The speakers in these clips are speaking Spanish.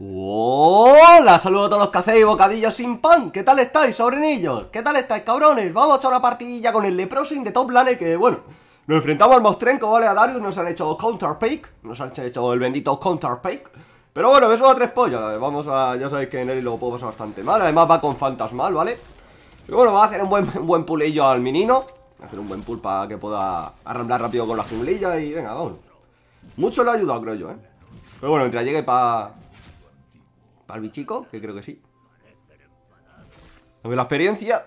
Hola, saludos a todos los que hacéis bocadillos sin pan. ¿Qué tal estáis, sobrinillos? ¿Qué tal estáis, cabrones? Vamos a echar una partidilla con el leprosin de Top Lane, que, bueno, nos enfrentamos al Mostrenco, ¿vale? A Darius nos han hecho counter nos han hecho el bendito counter Pero bueno, me a tres pollas, vamos a... Ya sabéis que en él lo puedo pasar bastante mal, además va con fantasmal, ¿vale? Pero bueno, va a hacer un buen, buen pulillo al menino Hacer un buen pull para que pueda arramblar rápido con la junglilla y venga, vamos Mucho le ha ayudado, creo yo, ¿eh? Pero bueno, mientras llegue para para el bichico, que creo que sí. A la experiencia.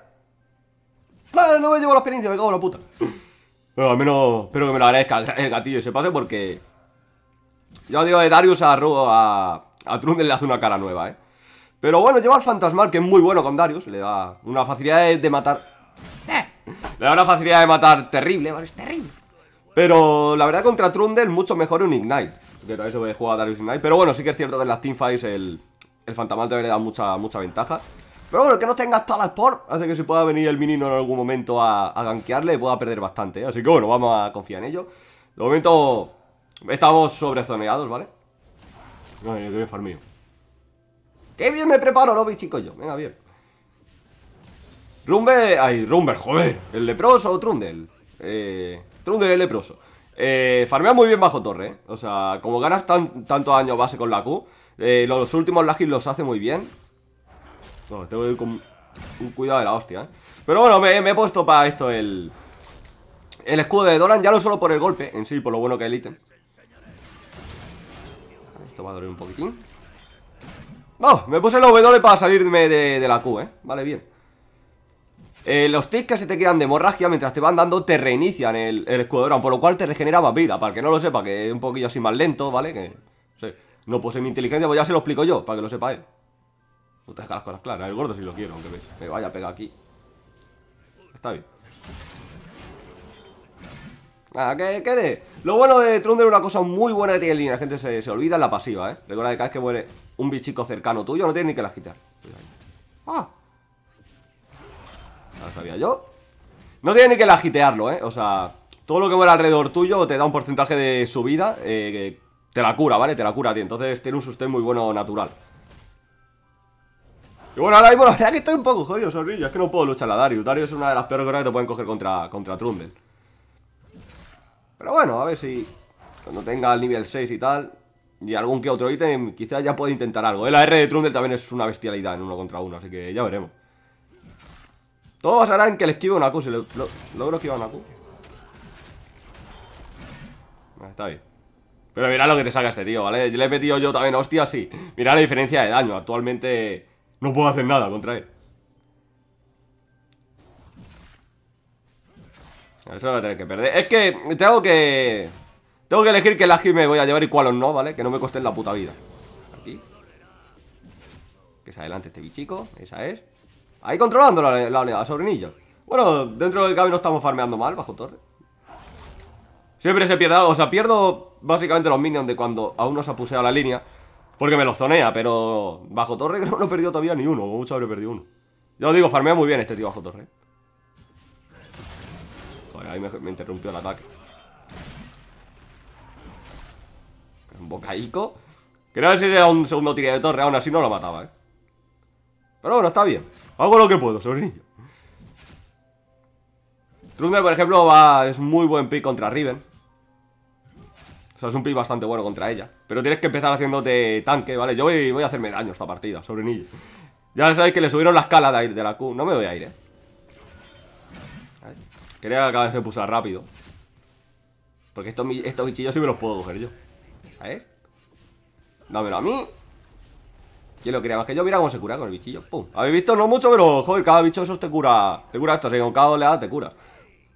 no me llevo la experiencia, me cago en la puta. Pero al menos espero que me lo agradezca el gatillo Y se pase porque... Yo digo, de eh, Darius a, a, a Trundle le hace una cara nueva, ¿eh? Pero bueno, lleva al Fantasmal, que es muy bueno con Darius. Le da una facilidad de, matar... Eh. Le da una facilidad de matar terrible, ¿vale? Es terrible. Pero la verdad contra Trundle mucho mejor un Ignite. Que todavía se puede jugar a Darius Ignite. Pero bueno, sí que es cierto que en las teamfights el, el fantasmal también le da mucha, mucha ventaja. Pero bueno, el que no tenga hasta la Sport hace que si pueda venir el Minino en algún momento a, a gankearle pueda perder bastante. ¿eh? Así que bueno, vamos a confiar en ello. De momento estamos sobrezoneados, ¿vale? qué bien farmío. ¡Qué bien me preparo, Lobby, chicos, yo! Venga, bien. Rumber... ¡Ay, Rumber, joder! ¿El leproso o Trundel? Eh... Trundel el leproso. Eh, farmea muy bien bajo torre, ¿eh? O sea, como ganas tan, tanto daño base con la Q... Eh, los últimos lagis los hace muy bien. Bueno, tengo que ir con un cuidado de la hostia, ¿eh? Pero bueno, me, he puesto para esto el... El escudo de Doran, ya no solo por el golpe en sí, por lo bueno que es el ítem. Esto va a doler un poquitín. ¡No! Me puse el W para salirme de, la Q, ¿eh? Vale, bien. Eh, los ticks que se te quedan de hemorragia mientras te van dando te reinician el, escudo de Doran, por lo cual te regenera más vida. Para el que no lo sepa, que es un poquillo así más lento, ¿vale? Que no posee mi inteligencia, pues ya se lo explico yo, para que lo sepa él. No te las cosas claras. El gordo si lo quiero, aunque me, me vaya a pegar aquí. Está bien. Ah, que quede. Lo bueno de Trunder es una cosa muy buena que tiene en línea. La gente se, olvida olvida la pasiva, ¿eh? Recuerda que cada vez que muere un bichico cercano tuyo, no tienes ni que la quitar. Pues ¡Ah! Ahora sabía yo. No tienes ni que la agitearlo, ¿eh? O sea, todo lo que muera alrededor tuyo te da un porcentaje de subida eh, te la cura, ¿vale? Te la cura, tío. Entonces tiene un sustén muy bueno natural. Y bueno, ahora mismo la que estoy un poco jodido, Sorrillo. Es que no puedo luchar a Darius. Darius es una de las peores cosas que te pueden coger contra, contra Trundle. Pero bueno, a ver si cuando tenga el nivel 6 y tal y algún que otro ítem, quizás ya pueda intentar algo. El eh, AR de Trundle también es una bestialidad en uno contra uno, así que ya veremos. Todo basará en que le esquive una Q. Si lo, logro esquivar una Q. está bien. Pero mira lo que te saca este tío, ¿vale? le he metido yo también, hostia, sí. Mira la diferencia de daño. Actualmente no puedo hacer nada contra él. Eso lo voy a tener que perder. Es que tengo que... Tengo que elegir qué la me voy a llevar y cuáles no, ¿vale? Que no me costen la puta vida. Aquí. Que se adelante este bichico. Esa es. Ahí controlando la, la sobrinillo. Bueno, dentro del cambio no estamos farmeando mal bajo torre. Siempre se pierda algo. O sea, pierdo básicamente los minions de cuando aún no se ha puseado la línea. Porque me lo zonea, pero bajo torre creo que no he perdido todavía ni uno. Mucho habré perdido uno. Ya os digo, farmea muy bien este tío bajo torre. Joder, ahí me, interrumpió el ataque. Un bocaico. Creo que si era un segundo tira de torre, aún así no lo mataba, ¿eh? Pero bueno, está bien. Hago lo que puedo, sobrinillo. Trundle, por ejemplo, va, es muy buen pick contra Riven. O sea, es un pib bastante bueno contra ella. Pero tienes que empezar haciéndote tanque, ¿vale? Yo voy, a hacerme daño esta partida, sobre niño. Ya sabéis que le subieron la escala de, de la Q. No me voy a ir, ¿eh? Quería que cada vez me pusiera rápido. Porque estos, estos bichillos sí me los puedo coger yo. A ver. Dámelo a mí. ¿Quién lo quería más que yo? Mira cómo se cura con el bichillo. ¡Pum! ¿Habéis visto? No mucho, pero joder, cada bicho de esos te cura. Te cura esto. O con cada oleada te cura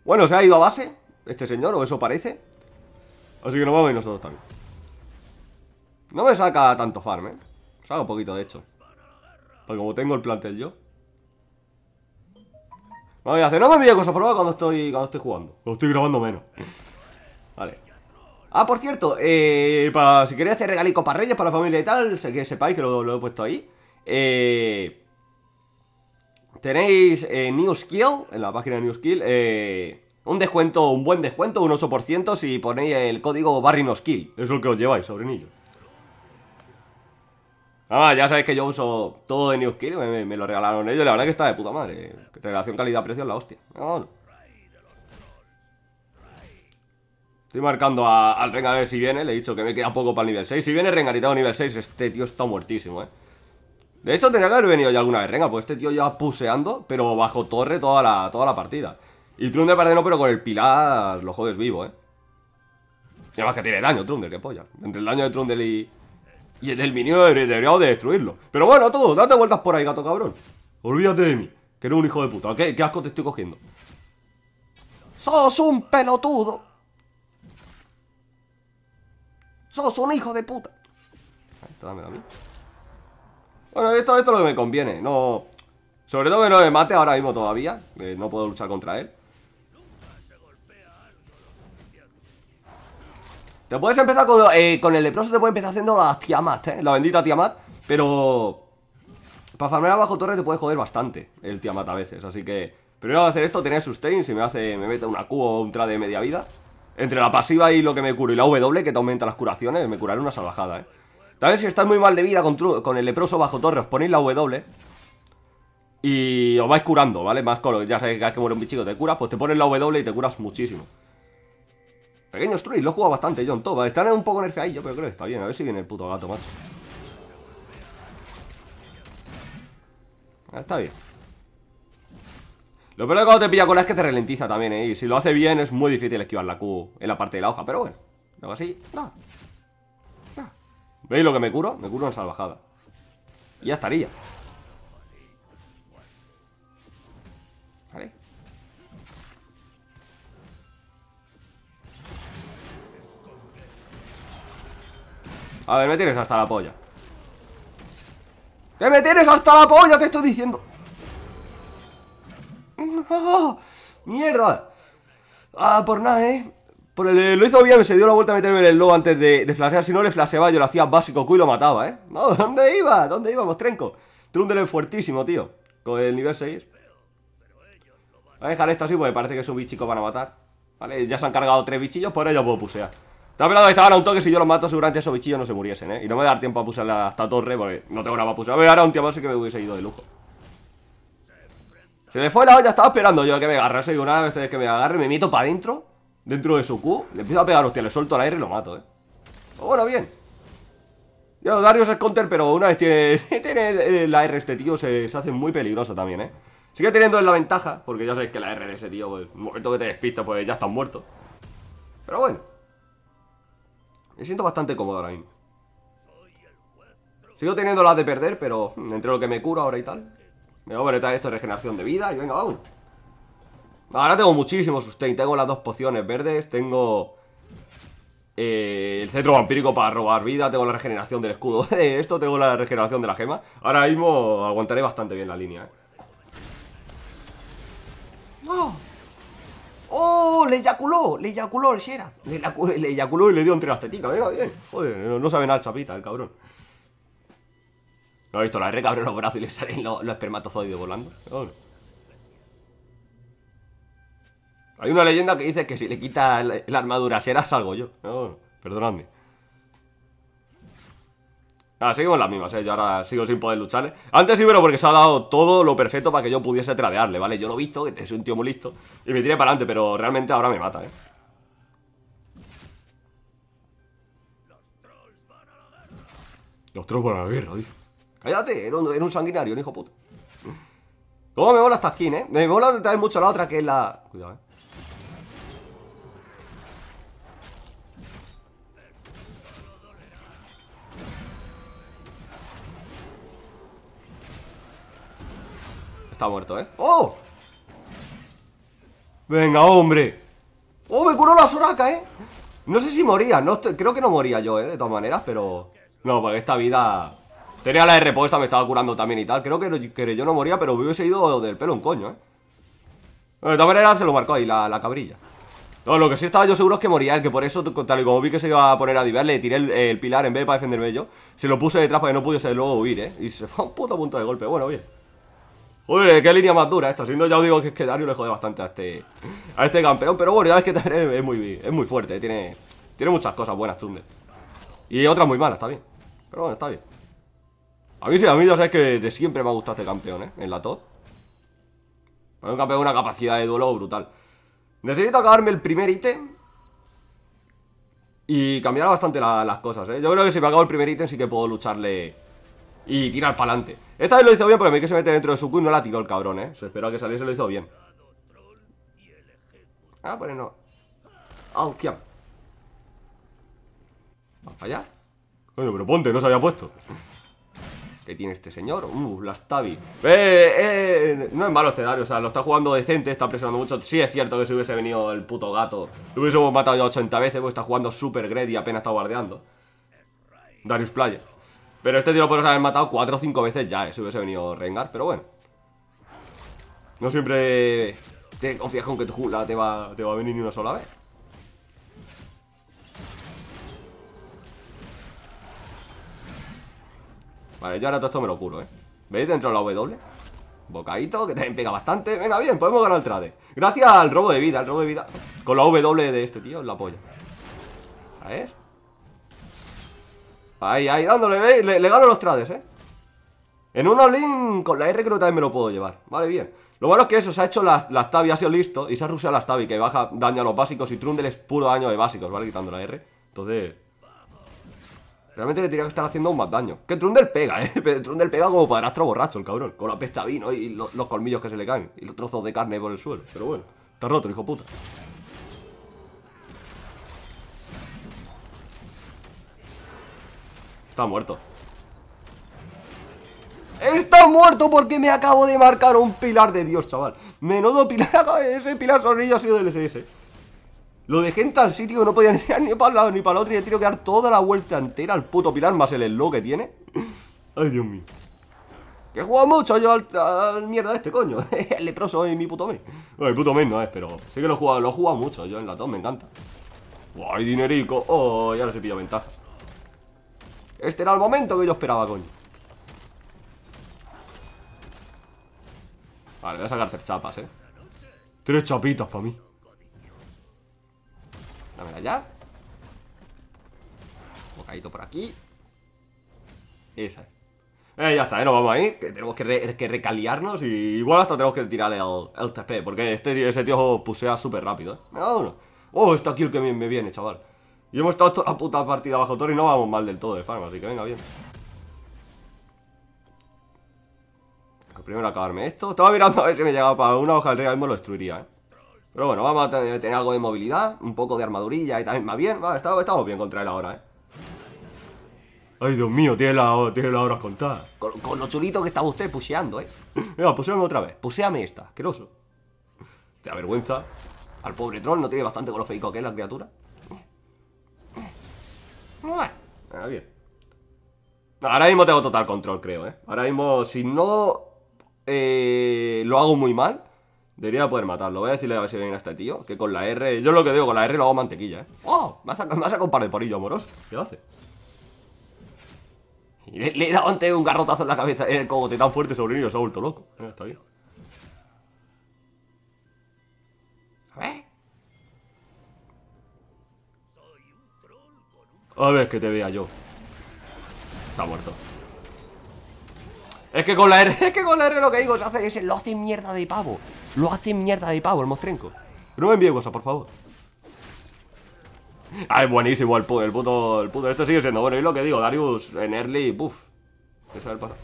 Bueno, ¿se ha ido a base? Este señor, o eso parece. Así que nos vamos a ir nosotros también. No me saca tanto farm, ¿eh? Saca un poquito, de hecho. Porque como tengo el plantel yo. Vamos a hacer. No me cosas probadas cuando estoy, cuando estoy jugando. Cuando estoy grabando menos. Vale. Ah, por cierto, eh, si queréis hacer regalico para reyes, para la familia y tal, que sepáis que lo, he puesto ahí. Eh, tenéis eh, New Skill, en la página de New Skill, eh, un descuento, un buen descuento, un 8% si ponéis el código BarryNosKill. Es lo que os lleváis, sobrenillo. Ah, ya sabéis que yo uso todo de New Skill, me, lo regalaron ellos, la verdad que está de puta madre. Relación calidad-precio es la hostia. Ah, Estoy marcando al Rengar a ver si viene, le he dicho que me queda poco para el nivel 6. Si viene Rengaritado nivel 6, este tío está muertísimo, eh. De hecho, tenía que haber venido ya alguna vez Rengar, pues este tío ya puseando, pero bajo torre toda la, toda la partida. Y Trunder parece no, pero con el pilar lo jodes vivo, ¿eh? Y además que tiene daño Trundle, que polla. Entre el daño de Trundle y... Y el del minio deberíamos de destruirlo. Pero bueno, todo, date vueltas por ahí, gato cabrón. Olvídate de mí, que eres un hijo de puta. ¿Qué, asco te estoy cogiendo? ¡Sos un pelotudo! ¡Sos un hijo de puta! Esto dámelo a mí. Bueno, esto, esto es lo que me conviene. No... Sobre todo que no me mate ahora mismo todavía. no puedo luchar contra él. Te puedes empezar eh, con, el leproso, te puedes empezar haciendo la Tiamat, ¿eh? La bendita Tiamat, pero... Para farmear abajo torre te puede joder bastante el Tiamat a veces, así que... Primero voy hacer esto, tener sustain, si me hace... Me mete una Q o un trade de media vida. Entre la pasiva y lo que me curo y la W, que te aumenta las curaciones, me curaré una salvajada, ¿eh? vez si estás muy mal de vida con, el leproso bajo torre, os ponéis la W... Y os vais curando, ¿vale? Más con ya sabéis que cada que muere un bichito te curas, pues te pones la W y te curas muchísimo. Pequeños Struis, lo juega bastante yo en todo Están un poco ahí, pero creo que está bien. A ver si viene el puto gato, macho. Ah, está bien. Lo peor de cuando te pilla la es que te ralentiza también, ¿eh? Y si lo hace bien es muy difícil esquivar la Q en la parte de la hoja. Pero bueno, luego así, no. ¿Veis lo que me curo? Me curo una salvajada. Y ya estaría. A ver, me tienes hasta la polla ¡Que me tienes hasta la polla, te estoy diciendo! ¡Mierda! Ah, por nada, ¿eh? Por el, lo hizo bien, se dio la vuelta a meterme en el lobo antes de, de flashear. Si no le flasheaba, yo lo hacía básico Q y lo mataba, ¿eh? No, ¿dónde iba? ¿Dónde íbamos, trenco? Trundle fuertísimo, tío. Con el nivel 6. Voy a dejar esto así porque parece que esos bichicos van a matar. Vale, ya se han cargado tres bichillos, por ello puedo pusear estaban pelado estaba el auto que si yo lo mato seguramente esos bichillos no se muriesen, ¿eh? Y no me voy a dar tiempo a puse hasta esta torre porque no tengo nada para pulsar. A ver, ahora un tío más que me hubiese ido de lujo. Se le fue la olla, estaba esperando yo a que me agarre y una vez este que me agarre me meto para adentro, dentro de su Q. Le empiezo a pegar, hostia, le suelto al aire y lo mato, ¿eh? Pues bueno, bien. Ya, Darius es counter, pero una vez tiene, tiene la R este tío se, hace muy peligroso también, ¿eh? Sigue teniendo la ventaja, porque ya sabéis que la R de ese tío, pues, el momento que te despista, pues ya está muerto. Pero bueno. Me siento bastante cómodo ahora mismo. Sigo teniendo las de perder, pero entre lo que me curo ahora y tal. Me voy a poner esto de regeneración de vida y venga, vamos. Ahora tengo muchísimo sustain. Tengo las dos pociones verdes, tengo eh, el centro vampírico para robar vida, tengo la regeneración del escudo esto, tengo la regeneración de la gema. Ahora mismo aguantaré bastante bien la línea, eh. ¡No! ¡Oh! Le eyaculó, le eyaculó el Sherat. Le, eyaculó y le dio entre las tetitas Venga, bien. Joder, no, sabe nada chapita el cabrón. ¿No ha visto? La R cabrón los brazos y le salen los, espermatozoides volando. Hay una leyenda que dice que si le quita la, armadura armadura será salgo yo. No, perdonadme. Ahora seguimos las mismas, ¿eh? Yo ahora sigo sin poder lucharle. Antes sí, pero porque se ha dado todo lo perfecto para que yo pudiese tradearle, ¿vale? Yo lo he visto, que es un tío muy listo. Y me tiré para adelante, pero realmente ahora me mata, ¿eh? Los trolls van a la guerra, tío. Cállate, era un, sanguinario, un hijo puto. ¿Eh? ¿Cómo me mola esta skin, eh? Me mola también mucho la otra, que es la... Cuidado, eh. Está muerto, ¿eh? ¡Oh! ¡Venga, hombre! ¡Oh, me curó la zorraca, eh! No sé si moría, no, creo que no moría yo, eh, de todas maneras, pero... No, porque esta vida... Tenía la respuesta me estaba curando también y tal Creo que, yo no moría, pero hubiese ido del pelo un coño, eh De todas maneras se lo marcó ahí la, cabrilla no, lo que sí estaba yo seguro es que moría el que por eso, tal y como vi que se iba a poner a divar, le tiré el, pilar en vez para defenderme yo. Se lo puse detrás para que no pudiese luego huir, ¿eh? Y se fue a un puto punto de golpe. Bueno, bien. Uy, qué línea más dura esta. Si no, ya os digo que es que Dario le jode bastante a este, a este campeón. Pero bueno, ya ves que es muy, es muy fuerte. Tiene, tiene muchas cosas buenas, Thunder. Y otras muy malas, está bien. Pero bueno, está bien. A mí sí, a mí ya sabes que de siempre me ha gustado este campeón, ¿eh? En la top. un campeón con una capacidad de duelo brutal. Necesito acabarme el primer ítem. Y cambiar bastante las cosas, ¿eh? Yo creo que si me acabo el primer ítem sí que puedo lucharle y tirar pa'lante Esta vez lo hizo bien porque me que se mete dentro de su Q y no la tiró el cabrón, ¿eh? Se esperaba que saliese, lo hizo bien. Ah, bueno pues no. tía! ¿Va a allá? Coño, pero ponte, no se había puesto. ¿Qué tiene este señor? Uh, las tabi. Eh, eh, eh, no es malo este Dario, o sea, lo está jugando decente, está presionando mucho. Sí es cierto que si hubiese venido el puto gato, lo hubiésemos matado ya 80 veces porque está jugando super great y apenas está guardeando. Darius Playa. Pero este tío lo podemos haber matado cuatro o cinco veces ya, Si hubiese venido Rengar, pero bueno. No siempre te confías con que tu jungla te va, a venir ni una sola vez. Vale, yo ahora todo esto me lo curo, ¿eh? ¿Veis dentro de la W? Bocadito, que también pega bastante. Venga, bien, podemos ganar el trade. Gracias al robo de vida, al robo de vida. Con la W de este tío, la polla. A ver. Ahí, ahí, dándole, Le, gano los trades, ¿eh? En un all con la R creo que también me lo puedo llevar Vale, bien Lo bueno es que eso, se ha hecho las, las tabi, ha sido listo Y se ha rusado las tabi, que baja daño a los básicos Y Trundle es puro daño de básicos, ¿vale? Quitando la R Entonces... Realmente le tendría que estar haciendo aún más daño Que Trundle pega, ¿eh? Trundle pega como para astro borracho, el cabrón Con la pesta vino y los, colmillos que se le caen Y los trozos de carne por el suelo Pero bueno, está roto, hijo puta Está muerto. ¡Está muerto porque me acabo de marcar un pilar de Dios, chaval! Menudo pilar, ese pilar sonrillo ha sido del e CS. Lo dejé en tal sitio que no podía ni para un lado ni para el otro y he tenido que dar toda la vuelta entera al puto pilar más el slow que tiene. Ay, Dios mío. Que he jugado mucho yo al, mierda de este coño. el leproso es mi puto mes. el puto mes no es, pero sé que lo he jugado, lo he mucho yo en la top, me encanta. Guay, dinerico. Oh, ya les he pillado ventaja. Este era el momento que yo esperaba, coño Vale, voy a sacar tres chapas, eh Tres chapitas para mí la ya Un Bocadito por aquí Esa eh, ya está, eh, nos vamos ahí Que tenemos que, recaliarnos Y igual hasta tenemos que tirar el, TP Porque este, ese tío pusea súper rápido eh. Me da uno Oh, está aquí el que me viene, chaval y hemos estado toda la puta partida bajo toro y no vamos mal del todo de farm, así que venga bien. Primero acabarme esto. Estaba mirando a ver si me llegaba para una hoja del rey, me lo destruiría, ¿eh? Pero bueno, vamos a tener algo de movilidad, un poco de armadurilla y también más bien. estamos, bien contra él ahora, ¿eh? Ay, Dios mío, tiene la, tiene la hora contada. Con, con, lo chulito que estaba usted puseando, ¿eh? puseame otra vez. Puseame esta, asqueroso. Te avergüenza. Al pobre troll no tiene bastante con lo feico que es la criatura. Ah, bien. Ahora mismo tengo total control, creo, ¿eh? Ahora mismo, si no eh, lo hago muy mal, debería poder matarlo. Voy a decirle a ver si viene a este tío, que con la R... Yo lo que digo, con la R lo hago mantequilla, ¿eh? ¡Oh! Me ha sacado, un par de porillo, amoroso. ¿Qué hace? le, he dado antes un garrotazo en la cabeza, en el cogote tan fuerte sobre niño, se ha vuelto loco. Está bien. A ver que te vea yo. Está muerto. Es que con la R, es que con la R lo que digo, se hace ese, lo hace mierda de pavo. Lo hace mierda de pavo el mostrenco. No me envíe cosas, por favor. Ah, es buenísimo el puto, el puto, el sigue siendo bueno. Y lo que digo, Darius en early, puff. Eso es el paro.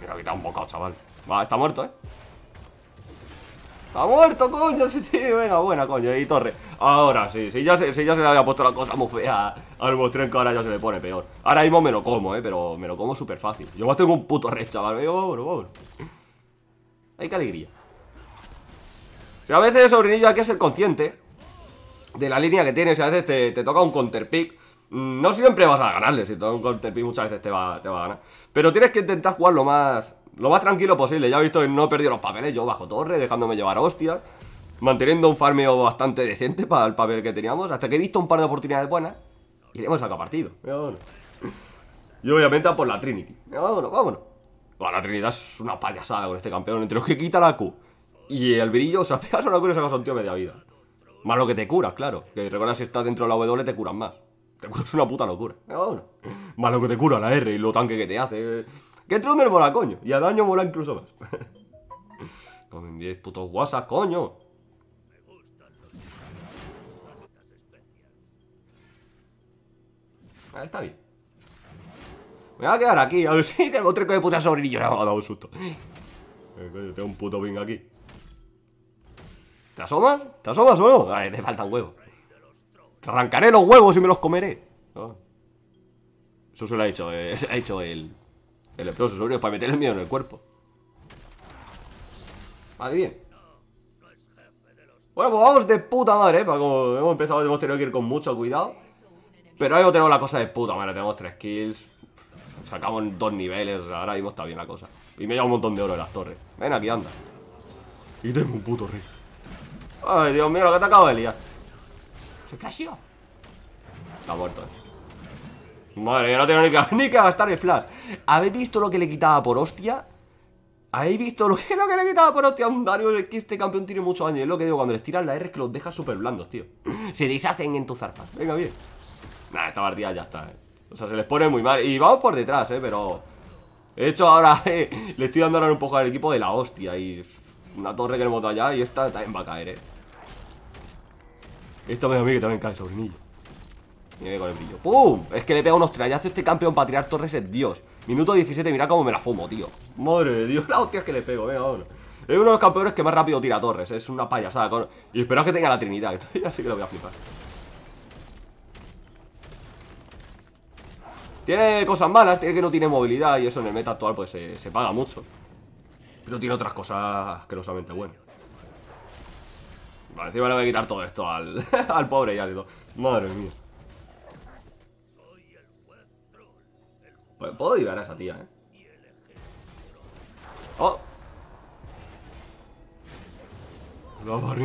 Mira, quita un bocado, chaval. Va, está muerto, eh. ¡Ha muerto, coño! Sí, sí, venga, buena, coño, y torre Ahora sí, si ya, se, ya se le había puesto la cosa muy fea al mostrenco, que ahora ya se le pone peor Ahora mismo me lo como, eh, pero me lo como súper fácil Yo más tengo un puto red, chaval, venga, vámonos, vámonos Ay, qué alegría a veces, sobrinillo, hay que ser consciente De la línea que tienes, a veces te, toca un counter pick mm, no siempre vas a ganarle, si te toca un counter muchas veces te va, a ganar Pero tienes que intentar jugarlo más lo más tranquilo posible. Ya he visto que no he perdido los papeles, yo bajo torre, dejándome llevar hostias. Manteniendo un farmeo bastante decente para el papel que teníamos. Hasta que he visto un par de oportunidades buenas. Y le hemos sacado partido. Y obviamente a por la Trinity. Vámonos, vámonos. la Trinidad es una payasada con este campeón. Entre los que quita la Q y el brillo, o sea, pegas una Q y se a un tío media vida. Más lo que te curas, claro. Que recuerda si estás dentro de la W te curas más. Te curas una puta locura. malo Más lo que te cura la R y lo tanque que te hace. ¿Qué tron mola, mola, coño? Y a daño mola incluso más. Con me putos guasas coño. Ah, está bien. Me voy a quedar aquí. A ver si tengo coño de puta sobrinillo. Me ha dado un susto. Eh, tengo un puto ping aquí. ¿Te asomas? ¿Te asomas o no? ver, te faltan huevos. Te arrancaré los huevos y me los comeré. Ah. Eso se lo ha hecho, eh, ha hecho el, el leproso sobre para meter el miedo en el cuerpo. Vale, bien. Bueno, pues vamos de puta madre, ¿eh? como hemos empezado, hemos tenido que ir con mucho cuidado. Pero ahora tenemos la cosa de puta madre. Tenemos tres kills. Sacamos dos niveles. Ahora mismo está bien la cosa. Y me lleva un montón de oro en las torres. Ven aquí, anda. Y tengo un puto rey. Ay, Dios mío, lo que te acabo de liar. Se flasheó. Está muerto, ¿eh? Madre, yo no tengo ni que, gastar el flash. ¿Habéis visto lo que le quitaba por hostia? ¿Habéis visto lo que, que le quitaba por hostia a un Dario? Es que este campeón tiene muchos años. Es lo que digo, cuando les tiras la R es que los deja súper blandos, tío. Se deshacen en tu zarpa. Venga, bien. Nah, esta partida ya está, eh. O sea, se les pone muy mal. Y vamos por detrás, eh, pero... De hecho, ahora eh, le estoy dando ahora un poco al equipo de la hostia. Y una torre que le hemos allá y esta también va a caer, eh. Esto me da a que también cae, niño Mira con el brillo ¡Pum! Es que le pega unos trayazos este campeón para tirar torres es Dios Minuto 17, mira cómo me la fumo, tío Madre de Dios, la hostia es que le pego, venga, Es uno de los campeones que más rápido tira torres Es una payasada con... Y espero que tenga la trinidad Así que lo voy a flipar Tiene cosas malas, tiene que no tiene movilidad Y eso en el meta actual pues se paga mucho Pero tiene otras cosas asquerosamente buenas Vale, encima le voy a quitar todo esto al, pobre ya, Madre mía Pues puedo ir a esa tía, ¿eh? ¡Oh! ¡Vamos,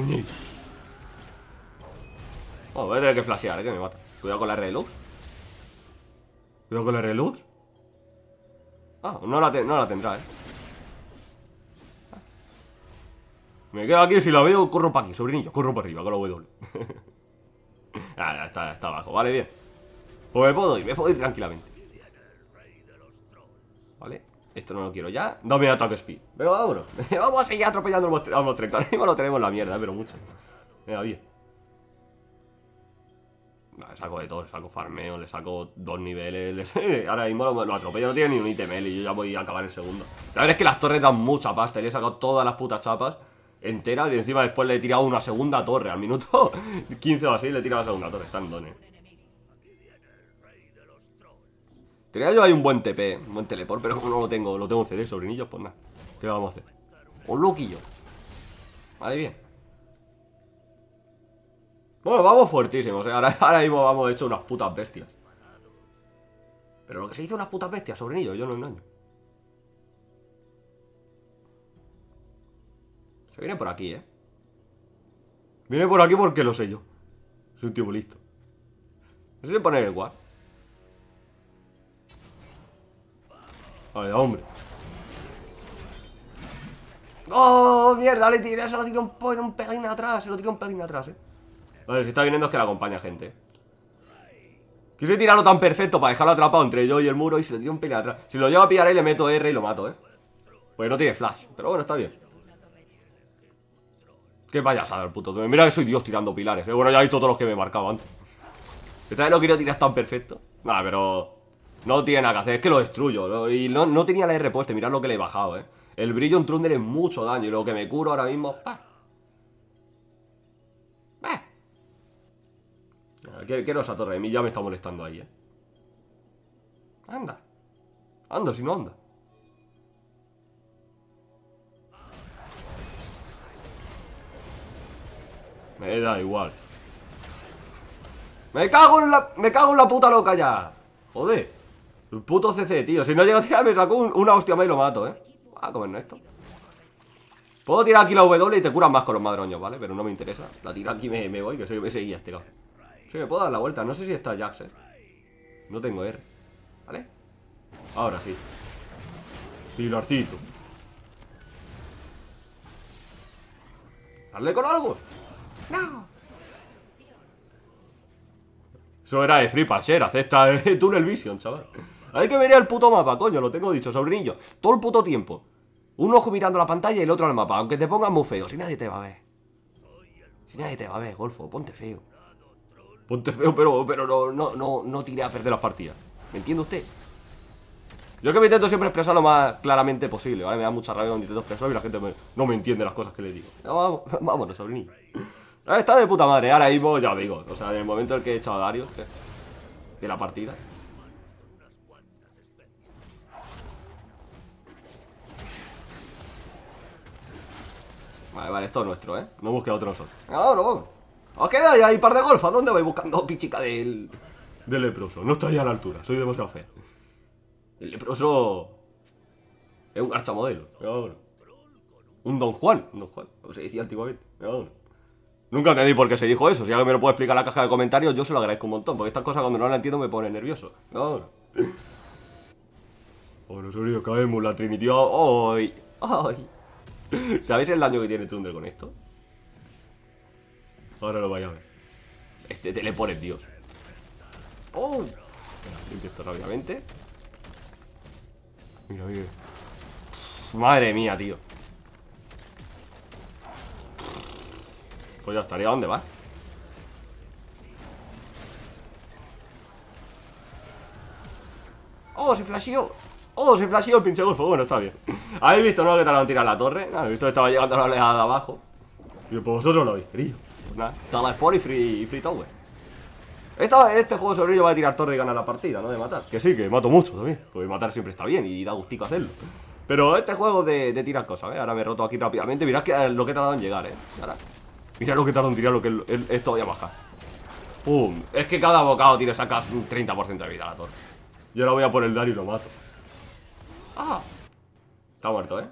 Oh, voy a tener que flashear, ¿eh? que me mata. Cuidado con la relux Cuidado con la relux Ah, no la, no la tendrá, ¿eh? Me quedo aquí, si la veo, corro para aquí, sobrinillo, corro para arriba, con la W. ah, está, está abajo, vale, bien. Pues me puedo ir, me puedo ir tranquilamente. Esto no lo quiero ya. no me ataque speed. Pero vámonos. Vamos a seguir atropellando los tres. ahora mismo lo tenemos la mierda, pero mucho. Venga, bien. Vale, saco de todo, le saco farmeo, le saco dos niveles. Ahora mismo lo, atropello, no tiene ni un item L y yo ya voy a acabar el segundo. La verdad es que las torres dan mucha pasta. Le he sacado todas las putas chapas enteras y encima después le he tirado una segunda torre. Al minuto 15 o así le he tirado la segunda torre. Están dones. Tenía yo ahí un buen TP, un buen teleport, pero como no lo tengo, lo tengo en CD, sobrinillos, pues nada. ¿Qué vamos a hacer? Un loquillo. Vale, bien. Bueno, vamos fuertísimos, ¿eh? ahora, ahora, mismo vamos hecho unas putas bestias. Pero lo que se hizo unas putas bestias, sobrinillo, yo no engaño. Se viene por aquí, ¿eh? Viene por aquí porque lo sé yo. Soy un tipo listo. No sé si poner el guard. hombre. ¡Oh, mierda! Le tiré, se lo tiré un, un pelín atrás. Se lo tiró un pelín atrás, eh. A ver, si está viniendo es que la acompaña, gente. Quise tirarlo tan perfecto para dejarlo atrapado entre yo y el muro y se lo tiré un pelín atrás. Si lo llevo a pillar ahí, le meto R y lo mato, eh. Pues no tiene flash. Pero bueno, está bien. Que vayas a el puto. Mira que soy Dios tirando pilares. Eh. Bueno, ya he visto todos los que me marcaban antes. Esta vez no quiero tirar tan perfecto. Nada, pero. No tiene nada que hacer, es que lo destruyo. Y no, tenía la R puesta, mirad lo que le he bajado, ¿eh? El brillo en Trundle es mucho daño y lo que me curo ahora mismo... ¡pah! Eh. Quiero esa torre de mí, ya me está molestando ahí, ¿eh? Anda. Anda, si no anda. Me da igual. ¡Me cago ¡Me cago en la puta loca ya! ¡Joder! Puto CC, tío. Si no llego a tirar, me saco una hostia más y lo mato, ¿eh? Voy a ah, comernos esto. Puedo tirar aquí la W y te curas más con los madroños, ¿vale? Pero no me interesa. La tiro aquí y me, voy, que soy ese guía este Sí, me puedo dar la vuelta. No sé si está Jax, ¿eh? No tengo R. ¿Vale? Ahora sí. Pilarcito. ¿Darle con algo? ¡No! Eso era de Free passer, Acepta el eh, Tunnel Vision, chaval. Hay que ver el puto mapa, coño, lo tengo dicho, sobrinillo. Todo el puto tiempo. Un ojo mirando la pantalla y el otro al mapa, aunque te pongas muy feo. Si nadie te va a ver. Si nadie te va a ver, Golfo, ponte feo. Ponte feo, pero, pero no, no, no, no tiré a perder las partidas. ¿Me entiende usted? Yo que me intento siempre expresar lo más claramente posible, ¿vale? Me da mucha rabia cuando intento expresar y la gente no me entiende las cosas que le digo. vámonos, sobrinillo. Ah, está de puta madre, ahora mismo ya digo. O sea, en el momento en el que he echado a Darius, de la partida. Vale, vale, esto es nuestro, ¿eh? No busque otro nosotros. No, no. ¿Os quedáis ahí, par de golfas? ¿Dónde vais buscando pichica del... del leproso? No estoy a la altura, soy demasiado feo. El leproso... Es un archa modelo Un Don Juan. Un Don Juan, se decía antiguamente. Nunca entendí por qué se dijo eso. Si alguien me lo puede explicar en la caja de comentarios, yo se lo agradezco un montón. Porque estas cosas cuando no las entiendo me ponen nervioso. No. Bueno, caemos la Trinidad ¡Ay! ¡Ay! ¿Sabéis el daño que tiene Thunder con esto? Ahora lo vaya a ver. Este te le Dios. ¡Oh! Limpio esto rápidamente. Mira, mira. madre mía, tío. Pues ya estaría. dónde va? ¡Oh, se flasheó! Oh, se flasheó el pinche golfo, bueno, está bien ¿Habéis visto, no, que tardaron lo tirar la torre? Nada, he visto que estaba llegando a la alejada de abajo Y pues vosotros lo habéis querido nada, está la Sport y Free, Tower Este juego sobre ello va a tirar torre y ganar la partida, no de matar Que sí, que mato mucho también Porque matar siempre está bien y da gustico hacerlo Pero este juego de, tirar cosas, ¿eh? Ahora me he roto aquí rápidamente Mirad eh, lo que tardado en llegar, ¿eh? mirad lo que tardado en tirar lo que estoy abajo es ¡Pum! Es que cada bocado tiene sacas un 30% de vida a la torre Yo ahora voy a poner el dar y lo mato Ah. Está muerto, ¿eh?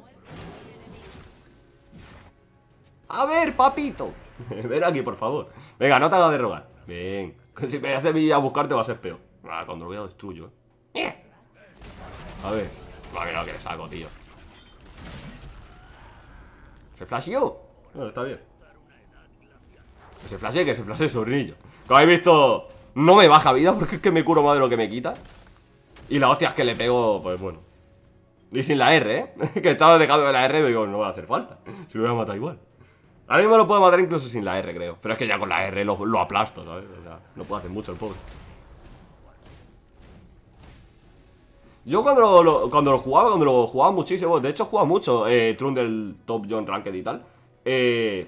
A ver, papito. Ven aquí, por favor. Venga, no te hagas de rogar. Bien. si me haces a buscarte Va a ser peor. Ah, cuando lo vea destruyo, ¿eh? A ver. Va que lo que le saco, tío. ¿Se flasheó? No, ah, está bien. se flashee, que se flashee niño Como habéis visto, no me baja vida porque es que me curo más de lo que me quita. Y la hostia es que le pego, pues bueno, y sin la R, ¿eh? que estaba dejando la R y digo, no va a hacer falta. Si lo voy a matar igual. Ahora mismo lo puedo matar incluso sin la R, creo. Pero es que ya con la R lo, aplasto, ¿sabes? O sea, no puedo hacer mucho el pobre. Yo cuando lo, cuando lo jugaba, cuando lo jugaba muchísimo, de hecho jugaba mucho eh, Trun del Top John Ranked y tal. Eh,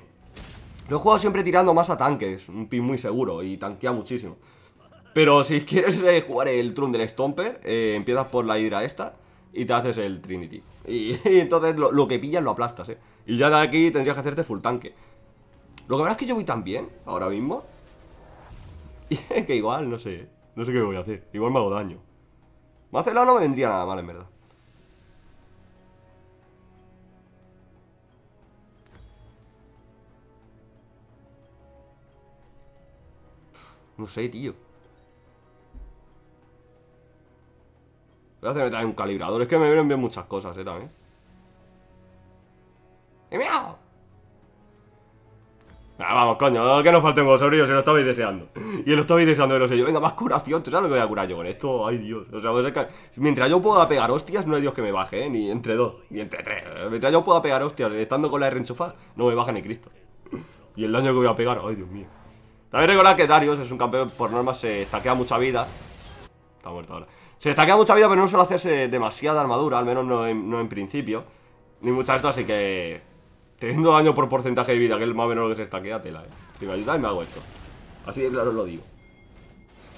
lo he jugado siempre tirando más a tanques, un pin muy seguro y tanquea muchísimo. Pero si quieres eh, jugar el Trun del Stomper, eh, empiezas por la hidra esta y te haces el Trinity. Y, entonces lo, que pillas lo aplastas, ¿eh? Y ya de aquí tendrías que hacerte full tanque. Lo que pasa es que yo voy tan bien ahora mismo. que igual, no sé, no sé qué voy a hacer. Igual me hago daño. lado no me vendría nada mal, en verdad. No sé, tío. Voy a hacerme un calibrador. Es que me vienen bien muchas cosas, eh, también. ¡Y Ah, vamos, coño, que nos falten vosotros, se lo estabais deseando. Y lo estabais deseando no sé yo. Venga, más curación, ¿tú sabes lo que voy a curar yo con esto? Ay, Dios. O sea, que mientras yo pueda pegar hostias, no hay Dios que me baje, ¿eh? ni entre dos, ni entre tres. Mientras yo pueda pegar hostias estando con la R enchufada, no me baja ni Cristo. Y el daño que voy a pegar, ay, Dios mío. También recordar que Darius es un campeón por normas, se taquea mucha vida. Está muerto ahora. Se destaquea mucha vida, pero no suele hacerse demasiada armadura, al menos no en, principio. Ni mucha esto, así que... Teniendo daño por porcentaje de vida, que es más o menos lo que se estaquea, tela, eh. Si me ayudáis, me hago esto. Así claro os lo digo.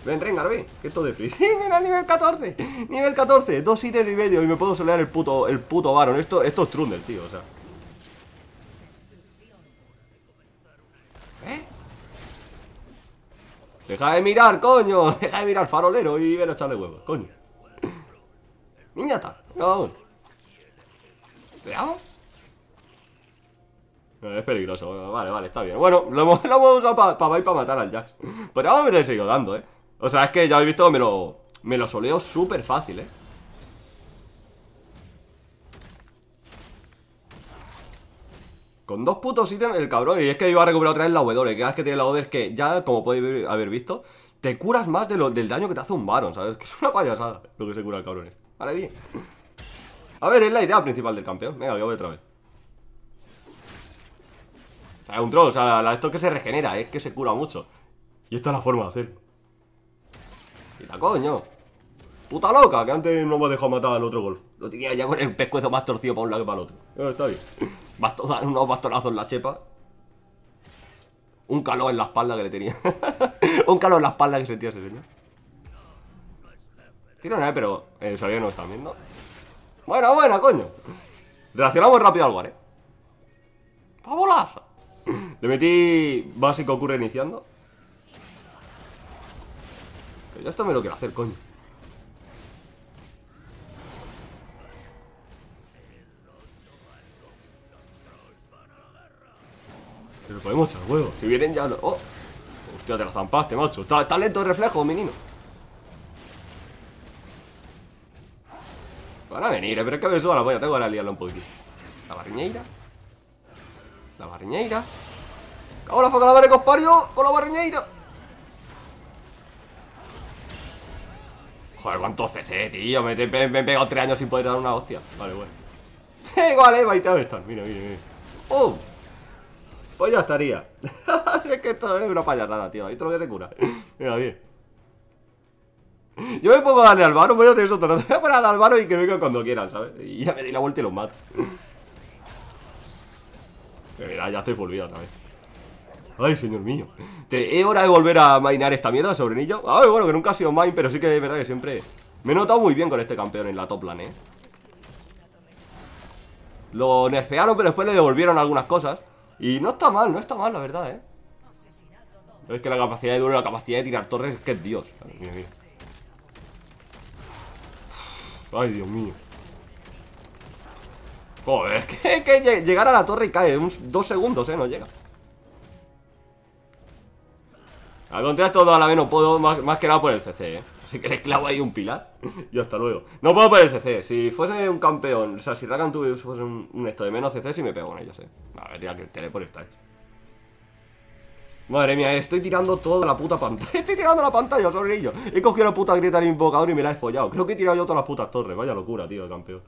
Ven, Rengar, ven, que esto de free. Mira, nivel 14, nivel 14, dos ítems y medio y me puedo solear el puto, el puto Baron. Esto, esto es Trundle, tío, o sea. Deja de mirar, coño. Deja de mirar farolero y ve a echarle huevos, coño. Niñata, vamos. Vamos. Eh, es peligroso, vale, vale, está bien Bueno, lo hemos, lo usar usado para ir para matar al Jax Pero ahora me lo he seguido dando, eh O sea, es que ya habéis visto, me lo, me lo soleo súper fácil, eh Con dos putos ítems el cabrón. Y es que iba a recuperar otra vez la W. Que es que tiene la W es que ya, como podéis haber visto, te curas más del daño que te hace un Baron, ¿sabes? Que es una payasada lo que se cura el cabrón. Este. Vale, bien. A ver, es la idea principal del campeón. Venga, voy otra vez. Es un troll, o sea, esto que se regenera, es que se cura mucho. Y esta es la forma de hacer Y la coño. Puta loca, que antes no me ha dejado matar al otro golf. Lo tenía ya con el pescuezo más torcido para un lado que para el otro. Eh, está bien. Basto, unos bastonazos en la chepa. Un calor en la espalda que le tenía. un calor en la espalda que sentía ese señor. Tiro nada, pero el sabio no está viendo. Buena, buena, coño. Relacionamos rápido al guare. ¿eh? Le metí básico ocurre iniciando. Que yo esto me lo quiero hacer, coño. Pero podemos echar huevos. Si vienen ya... ¡Oh! Hostia, te la zampaste, macho. Está, lento el reflejo, menino. Van a venir, eh, pero es que me suba la polla. Tengo que liarlo un poquito. La barriñeira. La barriñeira. ¡Cago la con la de cospario! ¡Con la barriñeira! Joder, cuánto CC, tío. Me, he pegado tres años sin poder dar una hostia. Vale, bueno. Igual, eh, a están. Mira, mira, mira. ¡Oh! Pues ya estaría. es que esto es una payasada, tío. Ahí te lo voy a cura. Mira, bien. Yo me pongo a darle al varo, voy a hacer eso todo. Voy a darle al varo y que venga cuando quieran, ¿sabes? Y ya me di la vuelta y los mato. Mira, ya estoy volvido otra vez. Ay, señor mío. ¿Es hora de volver a mainar esta mierda, sobrenillo? Ay, bueno, que nunca ha sido main, pero sí que es verdad que siempre... Me he notado muy bien con este campeón en la top lane, ¿eh? Lo nerfearon, pero después le devolvieron algunas cosas. Y no está mal, no está mal, la verdad, ¿eh? Es que la capacidad de duro la capacidad de tirar torres es que es Dios. Ay, Dios mío. Joder, es que, llegar a la torre y cae. dos segundos, eh, no llega. Al contrario, todo a la vez no puedo, más, más que nada por el CC, eh. Así que le clavo ahí un pilar. y hasta luego. No puedo poner CC. Si fuese un campeón, o sea, si Rakan fuese un, esto de menos CC, sí me pego con ellos, eh. A ver, ya que el teleport está hecho. Madre mía, estoy tirando toda la puta pantalla. Estoy tirando la pantalla, sonrillo. He cogido la puta grieta del invocador y me la he follado. Creo que he tirado yo todas las putas torres. Vaya locura, tío, de campeón.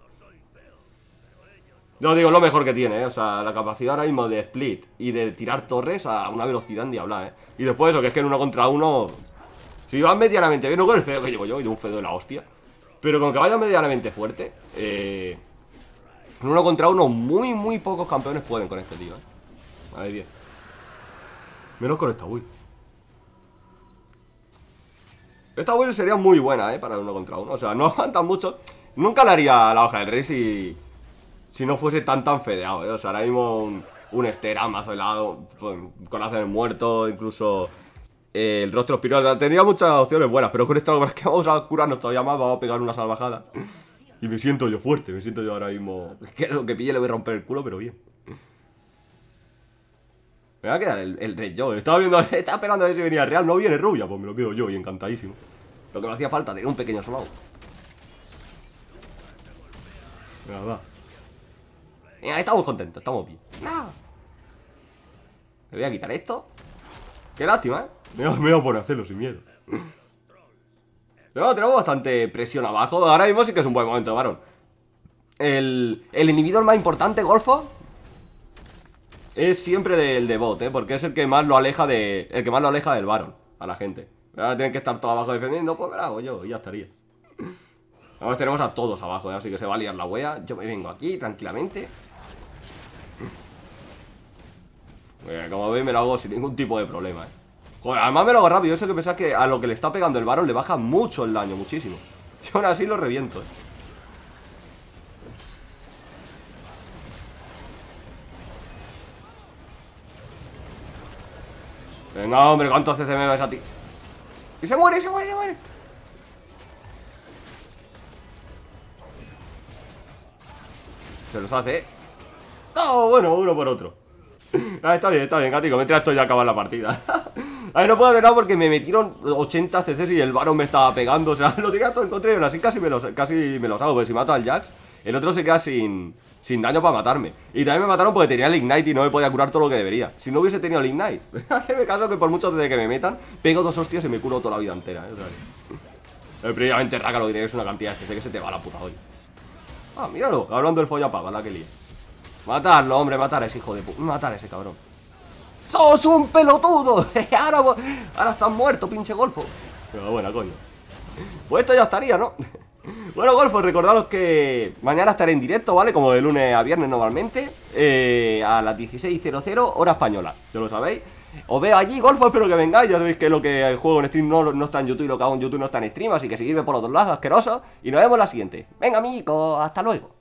No, digo, lo mejor que tiene, ¿eh? O sea, la capacidad ahora mismo de split y de tirar torres a una velocidad en diabla, ¿eh? Y después eso, que es que en uno contra uno si va medianamente bien, no con el feo que llevo yo, de un feo de la hostia. Pero con que vaya medianamente fuerte, eh, uno contra uno, muy, muy pocos campeones pueden con este tío, A eh. ver, bien. Menos con esta build. Esta build sería muy buena, ¿eh? Para el uno contra uno. O sea, no aguantan mucho. Nunca le haría la hoja del rey si... Si no fuese tan, tan fedeado, ¿eh? O sea, ahora mismo un, un estera, mazo helado, con corazones muerto incluso el rostro espiral. Tenía muchas opciones buenas, pero con esto más que vamos a curarnos todavía más, vamos a pegar una salvajada. Y me siento yo fuerte, me siento yo ahora mismo. Que lo que pille le voy a romper el culo, pero bien. Me va a quedar el, rey yo. Estaba viendo, estaba esperando a ver si venía real. No viene rubia, pues me lo quedo yo y encantadísimo. Lo que me hacía falta, tener un pequeño solado. Nada va. estamos contentos, estamos bien. Ah. ¿Me voy a quitar esto. Qué lástima, eh. Me da miedo por hacerlo sin miedo. Pero tenemos bastante presión abajo. Ahora mismo sí que es un buen momento, varón. El, el inhibidor más importante, Golfo, es siempre el de bot, ¿eh? Porque es el que más lo aleja de. El que más lo aleja del varón a la gente. Ahora tienen que estar todos abajo defendiendo, pues me lo hago yo, y ya estaría. Ahora tenemos a todos abajo, ¿eh? así que se va a liar la wea. Yo me vengo aquí tranquilamente. Como veis, me lo hago sin ningún tipo de problema, ¿eh? Joder, además me lo hago rápido. sé que pensás que a lo que le está pegando el varón le baja mucho el daño, muchísimo. Y ahora así lo reviento, eh. Venga, hombre, ¿cuántos CC me ves a ti? ¡Y se muere, se muere, se muere! Se los hace, ¿eh? ¡Oh, bueno! Uno por otro. ah, está bien, está bien, gatico. Mientras esto ya acaba la partida. ver, no puedo hacer nada porque me metieron 80 CCs y el varón me estaba pegando. O sea, lo tenía todo en contra así casi me los, casi me los hago. Pero si mato al Jax, el otro se queda sin, sin daño para matarme. Y también me mataron porque tenía el Ignite y no me podía curar todo lo que debería. Si no hubiese tenido el Ignite, hazme caso que por mucho desde que me metan, pego dos hostias y me curo toda la vida entera. ¿eh? O eh, lo que tiene es una cantidad sé que se te va la puta hoy. Ah, míralo, hablando del follapapa, la que lía. Matarlo, hombre, matar a ese hijo de puta. Matar a ese cabrón. ¡Sos un pelotudo! ahora, ahora estás muerto, pinche golfo. Pero bueno, coño. Pues esto ya estaría, ¿no? Bueno, Golfo, recordaros que mañana estaré en directo, ¿vale? Como de lunes a viernes normalmente, eh, a las 16.00 hora española, ya lo sabéis. Os veo allí, Golfo, espero que vengáis. Ya sabéis que lo que juego en stream no, no está en YouTube y lo que hago en YouTube no está en stream, así que seguidme por los dos lados, asquerosos. Y nos vemos la siguiente. Venga, amigos, hasta luego.